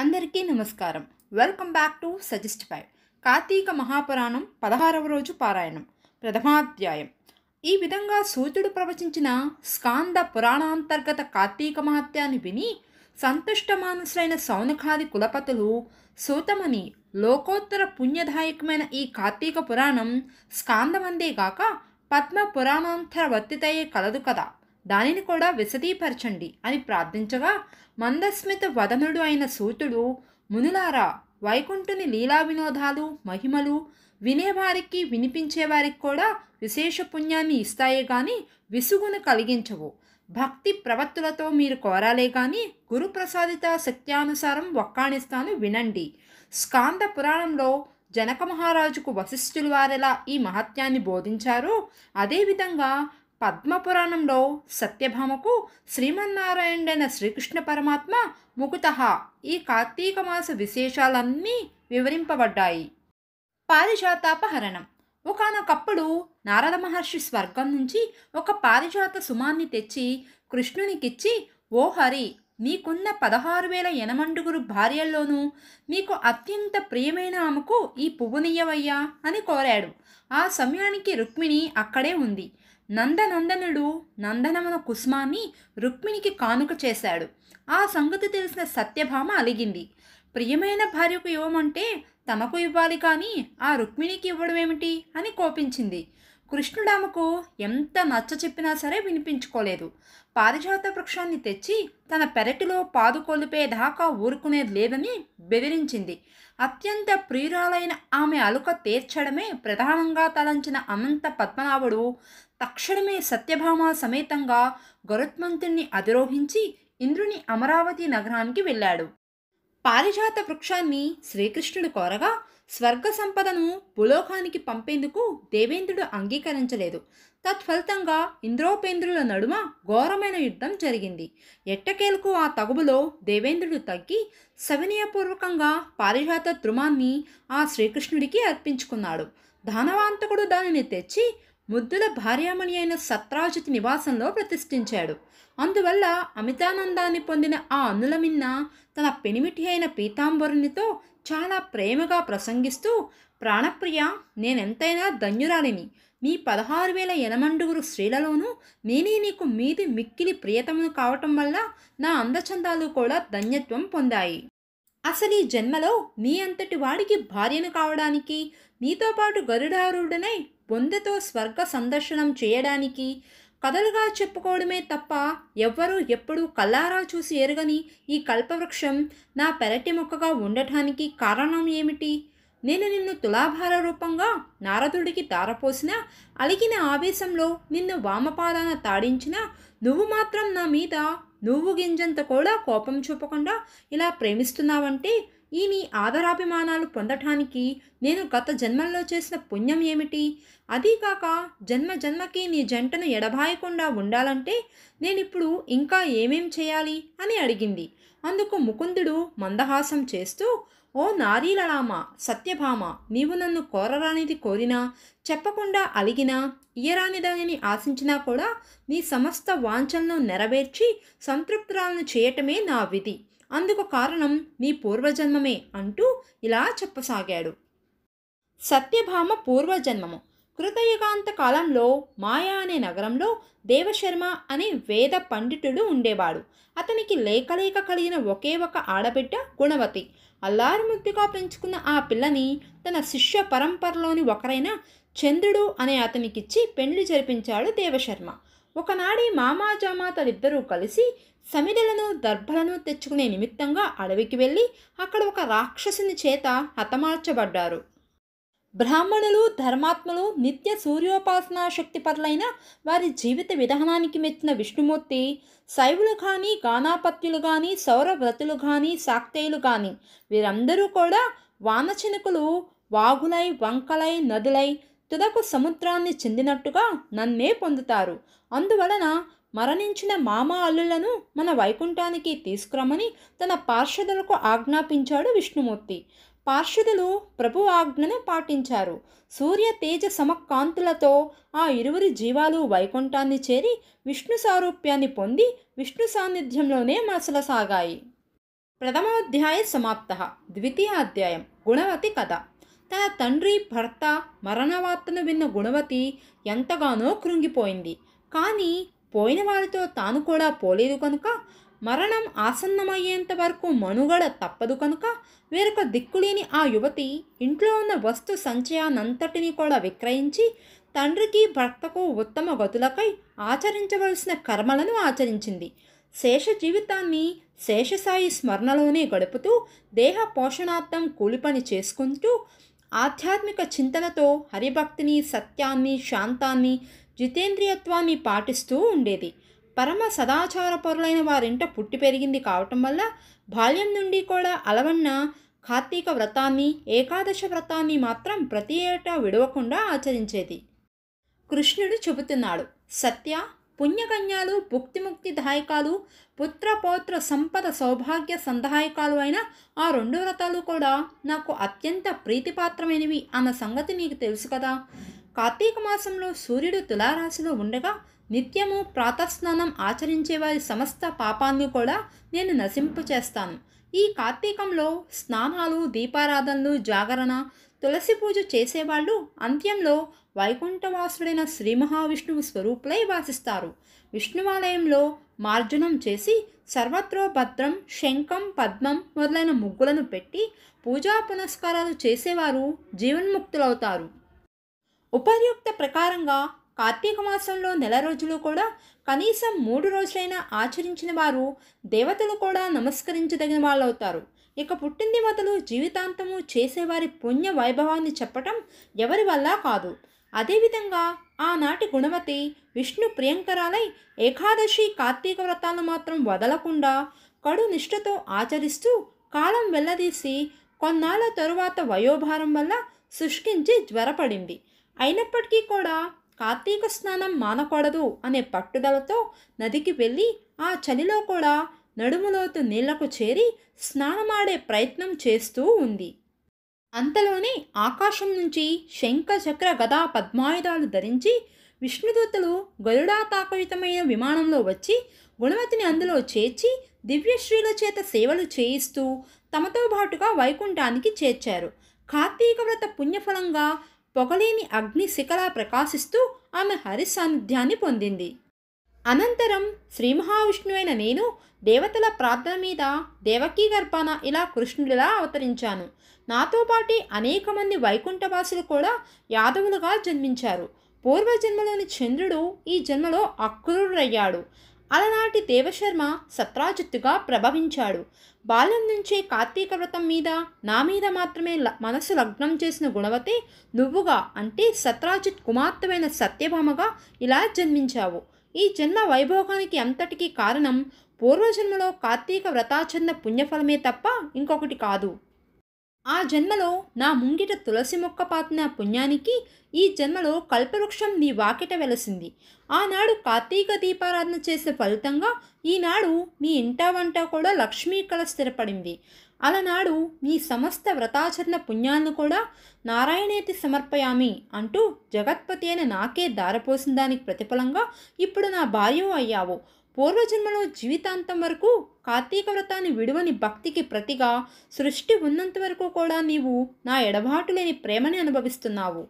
అందరికీ నమస్కారం welcome back to suggest five కార్తీక మహాపురాణం పదహారవ రోజు పారాయణం ప్రథమాధ్యాయం ఈ విధంగా సూర్యుడు ప్రవచించిన స్కాంద పురాణాంతర్గత కార్తీక మహత్యాన్ని విని మానసులైన సౌనఖాది కులపతులు సూతమని లోకోత్తర పుణ్యదాయకమైన ఈ కార్తీక పురాణం స్కాందమందేగాక పద్మ పురాణాంతర వర్తితయే కలదు కదా దానిని కూడా విశదీపరచండి అని ప్రార్థించగా మందస్మిత వదనుడు అయిన సూతుడు మునులారా వైకుంఠుని లీలా వినోదాలు మహిమలు వినేవారికి వినిపించేవారికి కూడా విశేష పుణ్యాన్ని ఇస్తాయే గాని విసుగును కలిగించవు భక్తి ప్రవత్తులతో మీరు కోరాలే గాని గురుప్రసాదిత శక్త్యానుసారం ఒక్కాణిస్తాను వినండి స్కాంద పురాణంలో జనక మహారాజుకు వశిష్ఠులు వారెలా ఈ మహత్యాన్ని బోధించారో అదేవిధంగా పద్మపురాణంలో సత్యభామకు శ్రీమన్నారాయణుడైన శ్రీకృష్ణ పరమాత్మ ముకుత ఈ కార్తీక మాస విశేషాలన్నీ వివరింపబడ్డాయి పారిజాతాపహరణం ఒకనొకప్పుడు నారద మహర్షి స్వర్గం నుంచి ఒక పారిజాత సుమాన్ని తెచ్చి కృష్ణునికిచ్చి ఓ హరి నీకున్న పదహారు వేల ఎనమండుగురు భార్యల్లోనూ నీకు అత్యంత ప్రియమైన ఆమెకు ఈ పువ్వునియ్యవయ్యా అని కోరాడు ఆ సమయానికి రుక్మిణి అక్కడే ఉంది నందనందనుడు నందనమున కుస్మాన్ని రుక్మిణికి కానుక చేశాడు ఆ సంగతి తెలిసిన సత్యభామ అలిగింది ప్రియమైన భార్యకు ఇవ్వమంటే తమకు ఇవ్వాలి కానీ ఆ రుక్మిణికి ఇవ్వడం ఏమిటి అని కోపించింది కృష్ణుడామకు ఎంత నచ్చ చెప్పినా సరే వినిపించుకోలేదు పారిజాత వృక్షాన్ని తెచ్చి తన పెరటిలో దాకా ఊరుకునేది లేదని బెదిరించింది అత్యంత ప్రియురాలైన ఆమె అలుక తీర్చడమే ప్రధానంగా తలంచిన అనంత పద్మనాభుడు తక్షణమే సత్యభామ సమేతంగా గరుత్మంతుణ్ణి అధిరోహించి ఇంద్రుని అమరావతి నగరానికి వెళ్ళాడు పారిజాత వృక్షాన్ని శ్రీకృష్ణుడు కోరగా స్వర్గ సంపదను భూలోకానికి పంపేందుకు దేవేంద్రుడు అంగీకరించలేదు తత్ఫలితంగా ఇంద్రోపేంద్రుల నడుమ ఘోరమైన యుద్ధం జరిగింది ఎట్టకేలకు ఆ తగుబులో దేవేంద్రుడు తగ్గి సవినయపూర్వకంగా పారిజాత ధృమాన్ని ఆ శ్రీకృష్ణుడికి అర్పించుకున్నాడు ధనవాంతకుడు దానిని తెచ్చి ముద్దుల భార్యామణి అయిన సత్రాజిత్ నివాసంలో ప్రతిష్ఠించాడు అందువల్ల అమితానందాన్ని పొందిన ఆ అనులమిన్న తన పెనిమిటి అయిన పీతాంబరునితో చాలా ప్రేమగా ప్రసంగిస్తూ ప్రాణప్రియ నేనెంతైనా ధన్యురాలిని మీ పదహారు వేల ఎనమండుగురు స్త్రీలలోనూ నేనే నీకు మీది మిక్కిలి ప్రియతమును కావటం వల్ల నా అందచందాలు కూడా ధన్యత్వం పొందాయి అసలు ఈ జన్మలో నీ అంతటి వాడికి భార్యను కావడానికి నీతో పాటు గరుడారుడనై వందెతో స్వర్గ సందర్శనం చేయడానికి కథలుగా చెప్పుకోవడమే తప్ప ఎవ్వరూ ఎప్పుడూ కల్లారా చూసి ఎరగని ఈ కల్పవృక్షం నా పెరటి మొక్కగా ఉండటానికి కారణం ఏమిటి నేను నిన్ను తులాభార రూపంగా నారదుడికి తారపోసిన అలిగిన ఆవేశంలో నిన్ను వామపాదాన తాడించిన నువ్వు మాత్రం నా మీద నువ్వు గింజంత కూడా కోపం చూపకుండా ఇలా ప్రేమిస్తున్నావంటే ఈ నీ ఆదరాభిమానాలు పొందటానికి నేను గత జన్మల్లో చేసిన పుణ్యం ఏమిటి అదీకాక జన్మ జన్మకి నీ జంటను ఎడబాయకుండా ఉండాలంటే నేనిప్పుడు ఇంకా ఏమేం చేయాలి అని అడిగింది అందుకు ముకుందుడు మందహాసం చేస్తూ ఓ నారీలలామ సత్యభామ నీవు నన్ను కోరరానిది కోరినా చెప్పకుండా అలిగినా ఇయ్యరానిదని ఆశించినా కూడా నీ సమస్త వాంఛలను నెరవేర్చి సంతృప్తురాలను చేయటమే నా విధి అందుకు కారణం నీ పూర్వజన్మమే అంటూ ఇలా చెప్పసాగాడు సత్యభామ పూర్వజన్మము కృతయుగాంత కాలంలో మాయా అనే నగరంలో దేవశర్మ అనే వేద పండితుడు ఉండేవాడు అతనికి లేకలేక కలిగిన ఒకే ఒక ఆడబిడ్డ గుణవతి అల్లారుముద్దుగా పెంచుకున్న ఆ పిల్లని తన శిష్య పరంపరలోని ఒకరైన చంద్రుడు అనే అతనికిచ్చి పెండ్లి జరిపించాడు దేవశర్మ ఒకనాడి తదిద్దరూ కలిసి సమిడలను దర్భలను తెచ్చుకునే నిమిత్తంగా అడవికి వెళ్ళి అక్కడ ఒక రాక్షసుని చేత హతమార్చబడ్డారు బ్రాహ్మణులు ధర్మాత్మలు నిత్య సూర్యోపాసనా శక్తి పరులైన వారి జీవిత విధానానికి మెచ్చిన విష్ణుమూర్తి శైవులు కానీ గానాపత్యులు కానీ సౌరవ్రతులు కానీ శాక్తేయులు కానీ వీరందరూ కూడా వానచినుకులు వాగులై వంకలై నదులై తుదకు సముద్రాన్ని చెందినట్టుగా నన్నే పొందుతారు అందువలన మరణించిన మామ అల్లులను మన వైకుంఠానికి తీసుకురమ్మని తన పార్షదులకు ఆజ్ఞాపించాడు విష్ణుమూర్తి పార్షదులు ప్రభు ఆజ్ఞను పాటించారు సూర్య తేజ సమకాంతులతో ఆ ఇరువురి జీవాలు వైకుంఠాన్ని చేరి విష్ణు సారూప్యాన్ని పొంది విష్ణు సాన్నిధ్యంలోనే మసలసాగాయి ప్రథమాధ్యాయ సమాప్త ద్వితీయ అధ్యాయం గుణవతి కథ తన తండ్రి భర్త మరణవార్తను విన్న గుణవతి ఎంతగానో కృంగిపోయింది కానీ పోయిన వారితో తాను కూడా పోలేదు కనుక మరణం ఆసన్నమయ్యేంత వరకు మనుగడ తప్పదు కనుక వేరొక దిక్కులేని ఆ యువతి ఇంట్లో ఉన్న వస్తు సంచయానంతటిని కూడా విక్రయించి తండ్రికి భర్తకు ఉత్తమ గతులకై ఆచరించవలసిన కర్మలను ఆచరించింది శేష జీవితాన్ని శేషసాయి స్మరణలోనే గడుపుతూ దేహ పోషణార్థం కూలిపని చేసుకుంటూ ఆధ్యాత్మిక చింతనతో హరిభక్తిని సత్యాన్ని శాంతాన్ని జితేంద్రియత్వాన్ని పాటిస్తూ ఉండేది పరమ పరులైన వారింట పుట్టి పెరిగింది కావటం వల్ల బాల్యం నుండి కూడా అలవన్న కార్తీక వ్రతాన్ని ఏకాదశ వ్రతాన్ని మాత్రం ప్రతి ఏటా విడవకుండా ఆచరించేది కృష్ణుడు చెబుతున్నాడు సత్య పుణ్యకన్యాలు భుక్తిముక్తి దాయకాలు పుత్ర పౌత్ర సంపద సౌభాగ్య సందాయకాలు అయిన ఆ రెండు వ్రతాలు కూడా నాకు అత్యంత ప్రీతిపాత్రమైనవి అన్న సంగతి నీకు తెలుసు కదా కార్తీక మాసంలో సూర్యుడు తులారాశిలో ఉండగా నిత్యము ప్రాతస్నానం ఆచరించే వారి సమస్త పాపాన్ని కూడా నేను నశింపు చేస్తాను ఈ కార్తీకంలో స్నానాలు దీపారాధనలు జాగరణ తులసి పూజ చేసేవాళ్ళు అంత్యంలో వైకుంఠవాసుడైన శ్రీ మహావిష్ణువు స్వరూపులై వాసిస్తారు విష్ణువాలయంలో మార్జనం చేసి సర్వత్రో భద్రం శంఖం పద్మం మొదలైన ముగ్గులను పెట్టి పూజా పునస్కారాలు చేసేవారు జీవన్ముక్తులవుతారు ఉపర్యుక్త ప్రకారంగా కార్తీక మాసంలో నెల రోజులు కూడా కనీసం మూడు రోజులైనా ఆచరించిన వారు దేవతలు కూడా నమస్కరించదగిన వాళ్ళవుతారు ఇక పుట్టింది మొదలు జీవితాంతము చేసేవారి పుణ్య వైభవాన్ని చెప్పటం ఎవరి వల్ల కాదు అదేవిధంగా ఆనాటి గుణవతి విష్ణు ప్రియంకరాలై ఏకాదశి కార్తీక వ్రతాలను మాత్రం వదలకుండా కడు నిష్ఠతో ఆచరిస్తూ కాలం వెళ్ళదీసి కొన్నాళ్ళ తరువాత వయోభారం వల్ల శుష్కించి జ్వరపడింది అయినప్పటికీ కూడా కార్తీక స్నానం మానకూడదు అనే పట్టుదలతో నదికి వెళ్ళి ఆ చలిలో కూడా నడుములోతు నీళ్లకు చేరి స్నానమాడే ప్రయత్నం చేస్తూ ఉంది అంతలోనే ఆకాశం నుంచి శంఖ చక్ర గదా పద్మాయుధాలు ధరించి విష్ణుదూతలు గరుడాతాకయుతమైన విమానంలో వచ్చి గుణవతిని అందులో చేర్చి దివ్యశ్రీల చేత సేవలు చేయిస్తూ తమతో పాటుగా వైకుంఠానికి చేర్చారు కార్తీక వ్రత పుణ్యఫలంగా పొగలేని శిఖలా ప్రకాశిస్తూ ఆమె హరి సాన్నిధ్యాన్ని పొందింది అనంతరం శ్రీ మహావిష్ణువైన నేను దేవతల ప్రార్థన మీద దేవకీ గర్భాన ఇలా కృష్ణుడిలా అవతరించాను నాతో పాటి అనేక మంది వైకుంఠవాసులు కూడా యాదవులుగా జన్మించారు పూర్వజన్మలోని చంద్రుడు ఈ జన్మలో అక్రూరుడయ్యాడు అలనాటి దేవశర్మ సత్రాజిత్తుగా ప్రభవించాడు బాల్యం నుంచే కార్తీక వ్రతం మీద నా మీద మాత్రమే మనసు లగ్నం చేసిన గుణవతి నువ్వుగా అంటే సత్రాజిత్ కుమార్తెమైన సత్యభామగా ఇలా జన్మించావు ఈ జన్మ వైభోగానికి అంతటికీ కారణం పూర్వజన్మలో కార్తీక వ్రతాచరణ పుణ్యఫలమే తప్ప ఇంకొకటి కాదు ఆ జన్మలో నా ముంగిట తులసి మొక్క పాతిన పుణ్యానికి ఈ జన్మలో కల్పవృక్షం నీ వాకిట వెలసింది ఆనాడు కార్తీక దీపారాధన చేసే ఫలితంగా ఈనాడు మీ ఇంట వంట కూడా లక్ష్మీ కళ స్థిరపడింది అలనాడు మీ సమస్త వ్రతాచరణ పుణ్యాలను కూడా నారాయణేతి సమర్పయామి అంటూ జగత్పతి అయిన నాకే దారపోసిన దానికి ప్రతిఫలంగా ఇప్పుడు నా భార్య అయ్యావు పూర్వజన్మలో జీవితాంతం వరకు కార్తీక వ్రతాన్ని విడువని భక్తికి ప్రతిగా సృష్టి ఉన్నంత వరకు కూడా నీవు నా ఎడబాటు లేని ప్రేమని అనుభవిస్తున్నావు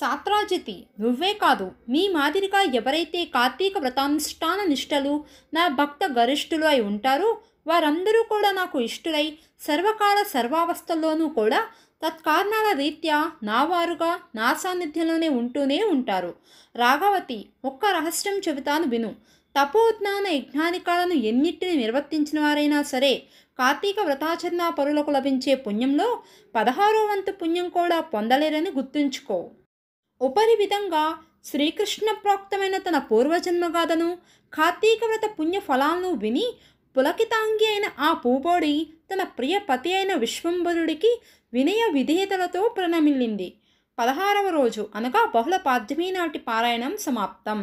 సాత్రాజితి నువ్వే కాదు మీ మాదిరిగా ఎవరైతే కార్తీక వ్రతానుష్ఠాన నిష్టలు నా భక్త గరిష్ఠులు అయి ఉంటారో వారందరూ కూడా నాకు ఇష్టులై సర్వకాల సర్వావస్థల్లోనూ కూడా తత్కారణాల రీత్యా నా వారుగా నా సాన్నిధ్యంలోనే ఉంటూనే ఉంటారు రాఘవతి ఒక్క రహస్యం చెబుతాను విను తపోజ్ఞాన యజ్ఞానికాలను ఎన్నింటిని నిర్వర్తించిన వారైనా సరే కార్తీక వ్రతాచరణ పరులకు లభించే పుణ్యంలో పదహారో వంతు పుణ్యం కూడా పొందలేరని గుర్తుంచుకో ఉపరి విధంగా శ్రీకృష్ణ ప్రోక్తమైన తన పూర్వజన్మగాథను కార్తీక వ్రత పుణ్య ఫలాలను విని పులకితాంగి అయిన ఆ పూబోడి తన ప్రియ పతి అయిన విశ్వంబరుడికి వినయ విధేయతలతో ప్రణమిల్లింది పదహారవ రోజు అనగా బహుళ పాద్యమీ నాటి పారాయణం సమాప్తం